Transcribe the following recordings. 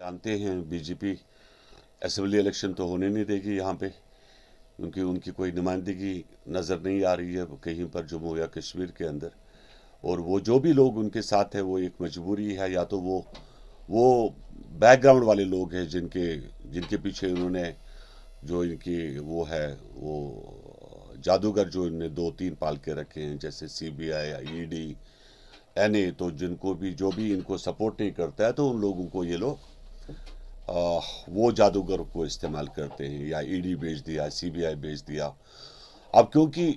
जानते हैं BJP assembly election तो होने नहीं देगी यहाँ पे क्योंकि उनकी कोई नुमाइंदगी नज़र नहीं आ रही है कहीं पर जम्मू या कश्मीर के अंदर और वो जो भी लोग उनके साथ है वो एक मजबूरी है या तो वो वो बैकग्राउंड वाले लोग हैं जिनके जिनके पीछे उन्होंने जो इनकी वो है वो जादूगर जो इनने दो तीन पाल के रखे हैं जैसे C B I E D N A तो जिनको भी जो भी इनको सपोर्ट नहीं करता है तो उन लोगों को ये लोग आ, वो जादूगर को इस्तेमाल करते हैं या ईडी e भेज दिया सीबीआई भेज दिया अब क्योंकि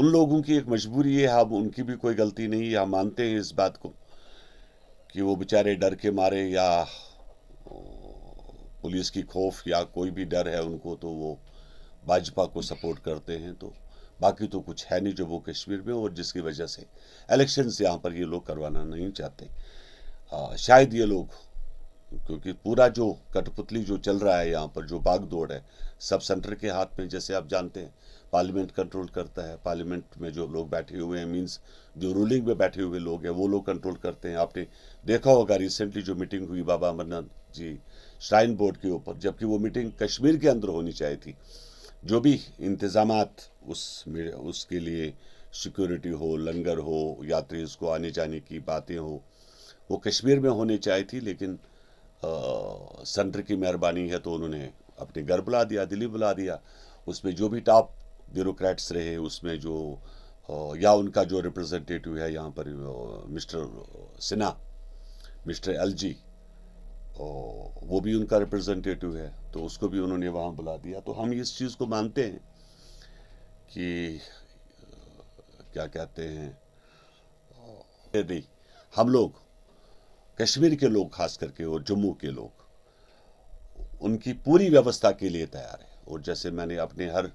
उन लोगों की एक मजबूरी है अब उनकी भी कोई गलती नहीं है हम मानते हैं इस बात को कि वो बेचारे डर के मारे या पुलिस की खौफ या कोई भी डर है उनको तो वो भाजपा को सपोर्ट करते हैं तो बाकी तो कुछ है नहीं जो वो कश्मीर में और जिसकी वजह से इलेक्शंस यहाँ पर ये लोग करवाना नहीं चाहते आ, शायद ये लोग क्योंकि पूरा जो कठपुतली जो चल रहा है यहाँ पर जो बाग दौड़ है सब सेंटर के हाथ में जैसे आप जानते हैं पार्लियामेंट कंट्रोल करता है पार्लियामेंट में जो लोग बैठे हुए हैं मींस जो रूलिंग में बैठे हुए लोग हैं वो लोग कंट्रोल करते हैं आपने देखा होगा रिसेंटली जो मीटिंग हुई बाबा अमरनाथ जी श्राइन बोर्ड के ऊपर जबकि वो मीटिंग कश्मीर के अंदर होनी चाहिए थी जो भी इंतज़ाम उस उसके लिए सिक्योरिटी हो लंगर हो यात्री उसको आने जाने की बातें हो वो कश्मीर में होनी चाहिए थी लेकिन सेंटर की मेहरबानी है तो उन्होंने अपने घर बुला दिया दिल्ली बुला दिया उसमें जो भी टॉप ब्यूरोक्रेट्स रहे उसमें जो या उनका जो रिप्रेजेंटेटिव है यहाँ पर मिस्टर सिन्हा मिस्टर एलजी वो भी उनका रिप्रेजेंटेटिव है तो उसको भी उन्होंने वहाँ बुला दिया तो हम इस चीज़ को मानते हैं कि क्या कहते हैं हम लोग कश्मीर के लोग खास करके और जम्मू के लोग उनकी पूरी व्यवस्था के लिए तैयार है और जैसे मैंने अपने हर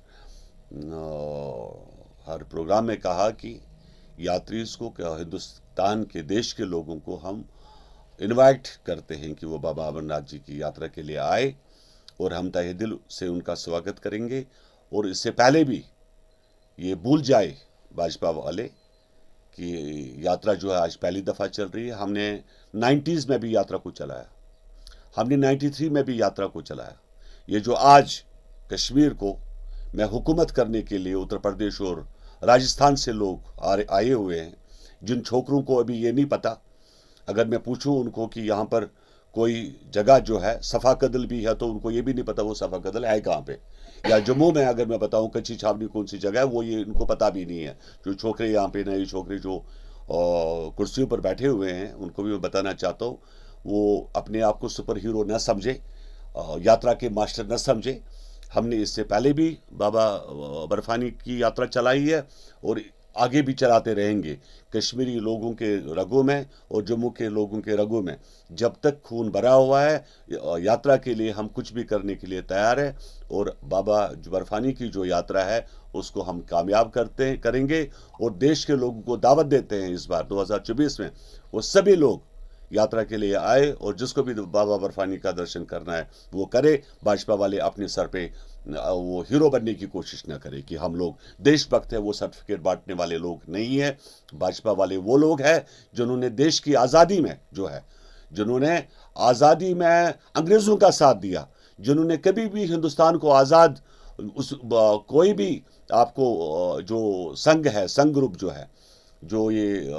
हर प्रोग्राम में कहा कि यात्री को हिंदुस्तान के देश के लोगों को हम इनवाइट करते हैं कि वो बाबा अमरनाथ जी की यात्रा के लिए आए और हम तहे दिल से उनका स्वागत करेंगे और इससे पहले भी ये भूल जाए भाजपा वाले कि यात्रा जो है आज पहली दफ़ा चल रही है हमने 90s में भी यात्रा को चलाया हमने 93 में भी यात्रा को चलाया ये जो आज कश्मीर को मैं हुकूमत करने के लिए उत्तर प्रदेश और राजस्थान से लोग आए हुए हैं जिन छोकरों को अभी ये नहीं पता अगर मैं पूछूं उनको कि यहाँ पर कोई जगह जो है सफ़ा कदल भी है तो उनको ये भी नहीं पता वो सफ़ा कदल है कहाँ पर या जम्मू में अगर मैं बताऊं कच्ची छावनी कौन सी जगह है वो ये इनको पता भी नहीं है जो छोकरे यहाँ पे नए छोकरे जो कुर्सियों पर बैठे हुए हैं उनको भी मैं बताना चाहता हूँ वो अपने आप को सुपर हीरो न समझे यात्रा के मास्टर न समझे हमने इससे पहले भी बाबा बर्फानी की यात्रा चलाई है और आगे भी चलाते रहेंगे कश्मीरी लोगों के रगों में और जम्मू के लोगों के रगों में जब तक खून भरा हुआ है यात्रा के लिए हम कुछ भी करने के लिए तैयार है और बाबा जुबरफानी की जो यात्रा है उसको हम कामयाब करते करेंगे और देश के लोगों को दावत देते हैं इस बार 2024 में वो सभी लोग यात्रा के लिए आए और जिसको भी बाबा बर्फानी का दर्शन करना है वो करे भाजपा वाले अपने सर पे वो हीरो बनने की कोशिश ना करे कि हम लोग देशभक्त हैं वो सर्टिफिकेट बांटने वाले लोग नहीं है भाजपा वाले वो लोग हैं जिन्होंने देश की आज़ादी में जो है जिन्होंने आज़ादी में अंग्रेज़ों का साथ दिया जिन्होंने कभी भी हिंदुस्तान को आज़ाद उस कोई भी आपको जो संघ है संघ ग्रुप जो है जो ये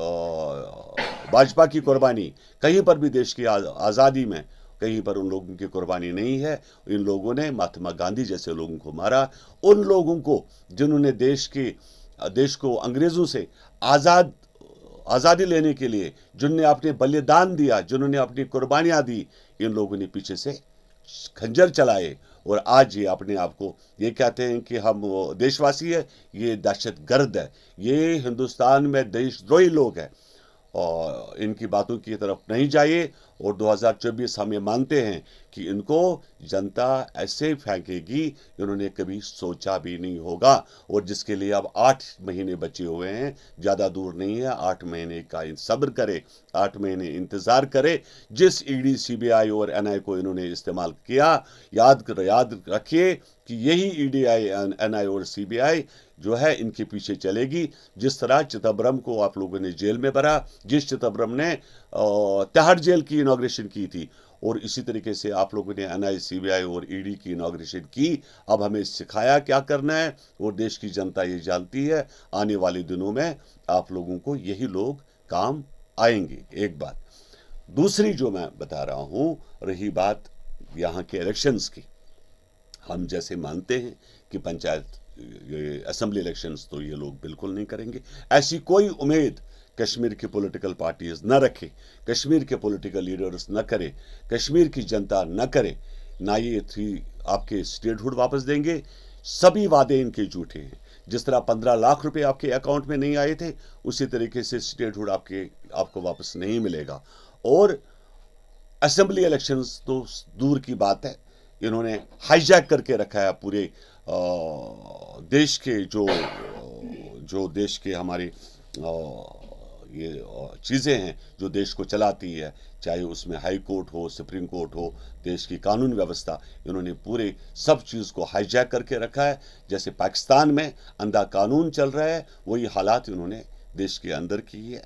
भाजपा की कुर्बानी कहीं पर भी देश की आज़ादी में कहीं पर उन लोगों की कुर्बानी नहीं है इन लोगों ने महात्मा गांधी जैसे लोगों को मारा उन लोगों को जिन्होंने देश के देश को अंग्रेज़ों से आज़ाद आज़ादी लेने के लिए जिनने अपने बलिदान दिया जिन्होंने अपनी कुर्बानियाँ दी इन लोगों ने पीछे से खंजर चलाए और आज ये अपने आप को ये कहते हैं कि हम देशवासी है ये दहशत गर्द है ये हिंदुस्तान में देशद्रोही लोग हैं और इनकी बातों की तरफ नहीं जाइए और 2024 हम ये मानते हैं कि इनको जनता ऐसे फेंकेगी इन्होंने कभी सोचा भी नहीं होगा और जिसके लिए अब आठ महीने बचे हुए हैं ज़्यादा दूर नहीं है आठ महीने का सब्र करे आठ महीने इंतज़ार करे जिस ईडी सीबीआई और एनआई को इन्होंने इस्तेमाल किया याद याद रखिए कि यही ईडीआई e एनआई और सीबीआई जो है इनके पीछे चलेगी जिस तरह चिदम्बरम को आप लोगों ने जेल में भरा जिस चिदम्बरम ने तिहाड़ जेल की इनाग्रेशन की थी और इसी तरीके से आप लोगों ने एन आई और ईडी e की इनाग्रेशन की अब हमें सिखाया क्या करना है और देश की जनता ये जानती है आने वाले दिनों में आप लोगों को यही लोग काम आएंगे एक बात दूसरी जो मैं बता रहा हूँ रही बात यहाँ के इलेक्शंस की हम जैसे मानते हैं कि पंचायत असेंबली इलेक्शंस तो ये लोग बिल्कुल नहीं करेंगे ऐसी कोई उम्मीद कश्मीर की पॉलिटिकल पार्टीज न रखे कश्मीर के पॉलिटिकल लीडर्स न करें कश्मीर की जनता न करे ना ये थ्री आपके स्टेटहुड वापस देंगे सभी वादे इनके झूठे हैं जिस तरह पंद्रह लाख रुपए आपके अकाउंट में नहीं आए थे उसी तरीके से स्टेटहुड आपके आपको वापस नहीं मिलेगा और असेंबली इलेक्शंस तो दूर की बात है इन्होंने हाईजैक करके रखा है पूरे देश के जो जो देश के हमारे ये चीज़ें हैं जो देश को चलाती है चाहे उसमें हाई कोर्ट हो सुप्रीम कोर्ट हो देश की कानून व्यवस्था इन्होंने पूरे सब चीज़ को हाईजैक करके रखा है जैसे पाकिस्तान में अंधा कानून चल रहा है वही हालात इन्होंने देश के अंदर की है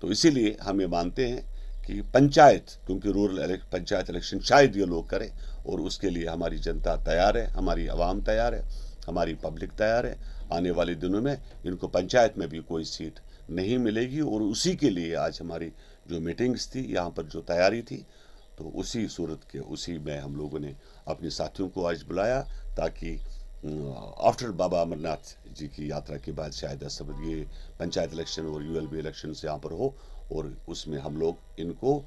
तो इसीलिए हम ये मानते हैं कि पंचायत क्योंकि रूरल पंचायत इलेक्शन शायद ये लोग करें और उसके लिए हमारी जनता तैयार है हमारी आवाम तैयार है हमारी पब्लिक तैयार है आने वाले दिनों में इनको पंचायत में भी कोई सीट नहीं मिलेगी और उसी के लिए आज हमारी जो मीटिंग्स थी यहाँ पर जो तैयारी थी तो उसी सूरत के उसी में हम लोगों ने अपने साथियों को आज बुलाया ताकि आफ्टर बाबा अमरनाथ जी की यात्रा के बाद शायद ये पंचायत इलेक्शन और बी इलेक्शन से यहाँ पर हो और उसमें हम लोग इनको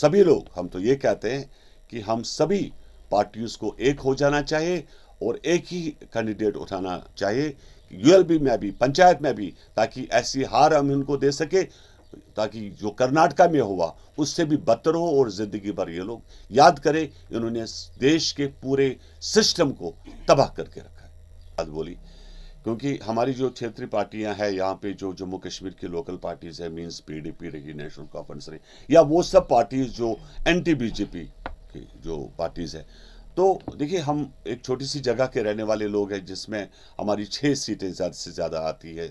सभी लोग हम तो ये कहते हैं कि हम सभी पार्टियों को एक हो जाना चाहिए और एक ही कैंडिडेट उठाना चाहिए यूएलबी में भी पंचायत में भी ताकि ऐसी हार हम इनको दे सके ताकि जो कर्नाटका में हुआ उससे भी बदतर हो और ज़िंदगी भर ये लोग याद करें इन्होंने देश के पूरे सिस्टम को तबाह करके रखा है बात बोली क्योंकि हमारी जो क्षेत्रीय पार्टियां हैं यहाँ पे जो जम्मू कश्मीर की लोकल पार्टीज है मीन्स पीडीपी रही नेशनल कॉन्फ्रेंस रही या वो सब पार्टीज जो एंटी बीजेपी की जो पार्टीज है तो देखिए हम एक छोटी सी जगह के रहने वाले लोग हैं जिसमें हमारी छह सीटें ज़्यादा से ज़्यादा आती है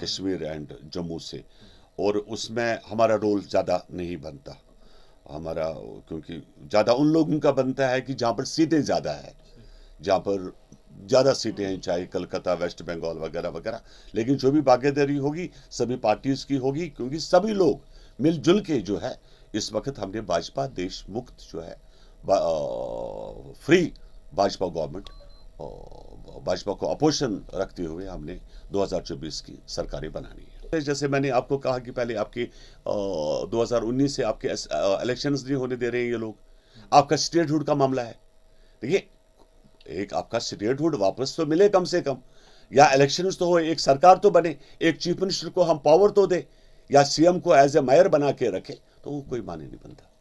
कश्मीर एंड जम्मू से और उसमें हमारा रोल ज़्यादा नहीं बनता हमारा क्योंकि ज़्यादा उन लोगों का बनता है कि जहाँ पर सीटें ज़्यादा है जहाँ पर ज़्यादा सीटें हैं चाहे कलकत्ता वेस्ट बंगाल वगैरह वगैरह लेकिन जो भी भागीदारी होगी सभी पार्टीज़ की होगी क्योंकि सभी लोग मिलजुल के जो है इस वक्त हमने भाजपा देश मुक्त जो है आ, फ्री भाजपा गवर्नमेंट भाजपा को अपोजिशन रखते हुए हमने 2024 की सरकारें बनानी जैसे मैंने आपको कहा कि पहले आपके दो हज़ार से आपके इलेक्शन नहीं होने दे रहे हैं ये लोग आपका स्टेटहुड का मामला है देखिए एक आपका स्टेटहुड वापस तो मिले कम से कम या इलेक्शन तो हो एक सरकार तो बने एक चीफ मिनिस्टर को हम पावर तो दे या सीएम को एज ए मायर बना के रखे तो वो कोई माने नहीं बनता